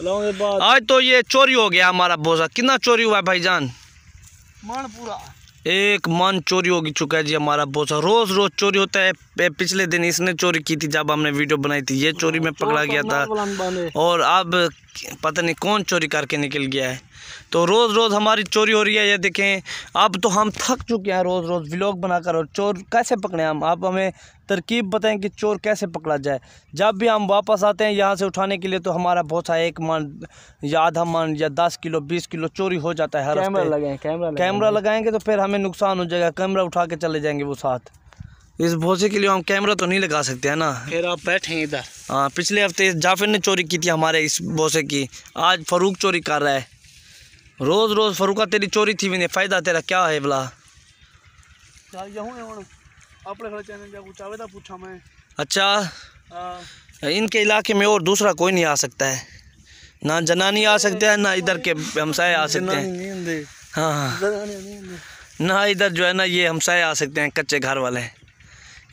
आज तो ये चोरी हो गया हमारा बोझा कितना चोरी हुआ है भाईजान मन पूरा एक मन चोरी हो चुका है जी हमारा बोझा रोज़ रोज़ चोरी होता है पिछले दिन इसने चोरी की थी जब हमने वीडियो बनाई थी ये चोरी में हाँ, पकड़ा गया था और अब पता नहीं कौन चोरी करके निकल गया है तो रोज़ रोज़ हमारी चोरी हो रही है ये देखें अब तो हम थक चुके हैं रोज़ रोज़ व्लॉग बनाकर और चोर कैसे पकड़ें हम आप हमें तरकीब बताएं कि चोर कैसे पकड़ा जाए जब भी हम वापस आते हैं यहाँ से उठाने के लिए तो हमारा बहुत सा एक मान या आधा मान या दस किलो बीस किलो चोरी हो जाता है कैमरा लगाएं कैमरा कैमरा लगाएंगे तो फिर हमें नुकसान हो जाएगा कैमरा उठा के चले जाएंगे वो साथ इस भोसे के लिए हम कैमरा तो नहीं लगा सकते हैं ना फिर आप बैठे इधर हाँ पिछले हफ्ते जाफिर ने चोरी की थी हमारे इस भोसे की आज फरूक चोरी कर रहा है रोज़ रोज़ फरूका तेरी चोरी थी नहीं फायदा तेरा क्या है भला तो अच्छा हाँ। इनके इलाके में और दूसरा कोई नहीं आ सकता है ना जनानी आ सकते हैं ना इधर के हमसाए आ सकते हैं हाँ ना इधर जो है ना ये हमसाए आ सकते हैं कच्चे घर वाले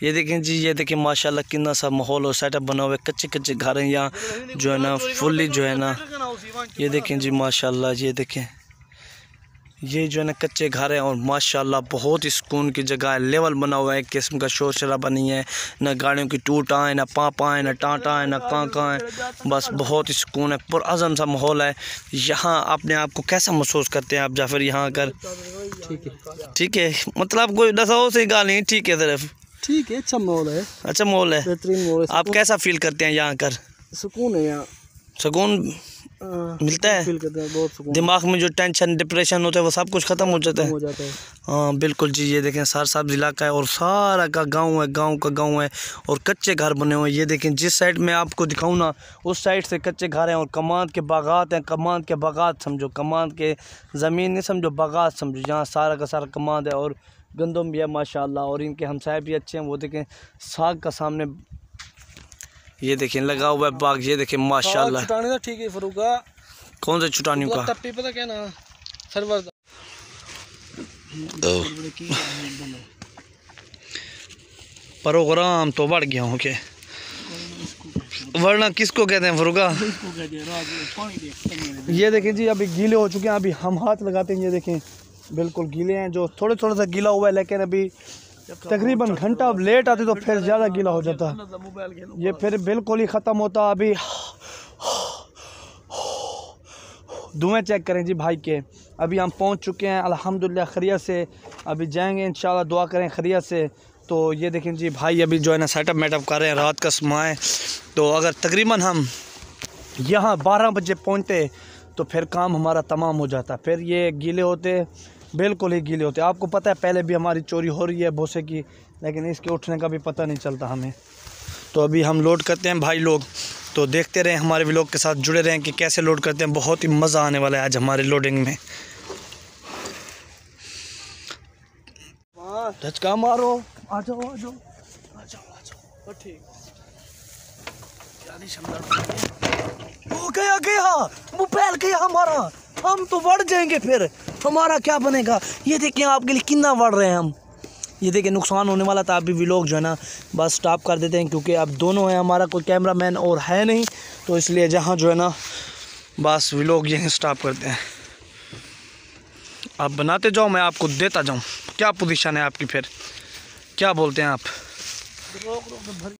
ये देखें जी ये देखें माशाल्लाह कितना सा माहौल और सेटअप बना हुआ है कच्चे कच्चे घर हैं यहाँ जो है ना फुल्ली तो जो है ना ये देखें जी माशाल्लाह ये देखें ये जो है ना कच्चे घर हैं और माशाल्लाह बहुत ही सुकून की जगह है लेवल बना हुआ है किस्म का शोर शराबा नहीं है ना गाड़ियों की टूट आए ना पापा है ना टाँटा है ना कहाँ है बस बहुत ही सुकून है पुरज़म सा माहौल है यहाँ अपने आप को कैसा महसूस करते हैं आप फिर यहाँ आकर ठीक है ठीक है मतलब कोई दसाओ से गाल नहीं ठीक है सिर्फ ठीक है अच्छा माहौल है अच्छा माहौल है बेहतरीन माहौल आप कैसा फील करते हैं यहाँ आकर सुकून है यहाँ सुकून हाँ, मिलता है बहुत दिमाग में जो टेंशन डिप्रेशन होता है वो सब कुछ ख़त्म हो जाता है हाँ बिल्कुल जी ये देखें सार साहब ज़िला का है और सारा का गांव है गांव का गांव है और कच्चे घर बने हुए हैं ये देखें जिस साइड में आपको दिखाऊँ ना उस साइड से कच्चे घर हैं और कमांद के बागात हैं कमांद के बागात समझो कमांद के ज़मीन नहीं समझो बागात समझो जहाँ सारा का सारा कमांद है और गंदम भी है माशाल्लाह और इनके हमसाय भी अच्छे हैं वो देखें साग का सामने ये देखें लगा हुआ है बाग ये देखें माशाल्लाह चुटाने का ठीक है फरूका कौन सा चुटानियों का टप्पी पता क्या ना सरवर प्रोग्राम तो बढ़ गया हूँ के वरना किसको कहते हैं फरूका ये देखें जी अभी गीले हो चुके हैं अभी हम हाथ लगाते हैं ये देखें बिल्कुल गीले हैं जो थोड़े थोड़े सा गीला हुआ है लेकिन अभी तकरीबन घंटा अब लेट आते तो फिर ज़्यादा गीला हो जाता ये फिर बिल्कुल ही ख़त्म होता अभी धुएँ चेक करें जी भाई के अभी हम पहुंच चुके हैं अल्हम्दुलिल्लाह खरिया से अभी जाएंगे इन दुआ करें खरिया से तो ये देखें जी भाई अभी जो है ना सेटअप मेटअप कर रहे हैं रात का समाए तो अगर तकरीबन हम यहाँ बारह बजे पहुँचते तो फिर काम हमारा तमाम हो जाता फिर ये गीले होते बिल्कुल ही गीले होते हैं आपको पता है पहले भी हमारी चोरी हो रही है भूसे की लेकिन इसके उठने का भी पता नहीं चलता हमें तो अभी हम लोड करते हैं भाई लोग तो देखते रहें हमारे लोग के साथ जुड़े रहें कि कैसे लोड करते हैं बहुत ही मज़ा आने वाला है आज हमारे लोडिंग में धचका मारो आ जाओ आ जाओ आ जाओ आ जाओ तो ठीक हो गया गया मुंह फैल गया हमारा हम तो बढ़ जाएंगे फिर हमारा क्या बनेगा ये देखिए आपके लिए कितना बढ़ रहे हैं हम ये देखिए नुकसान होने वाला था अभी व्लॉग जो है ना बस स्टॉप कर देते हैं क्योंकि अब दोनों हैं हमारा कोई कैमरा मैन और है नहीं तो इसलिए जहाँ जो है ना बस व्लॉग यहीं स्टॉप करते हैं आप बनाते जाओ मैं आपको देता जाऊँ क्या पोजिशन है आपकी फिर क्या बोलते हैं आप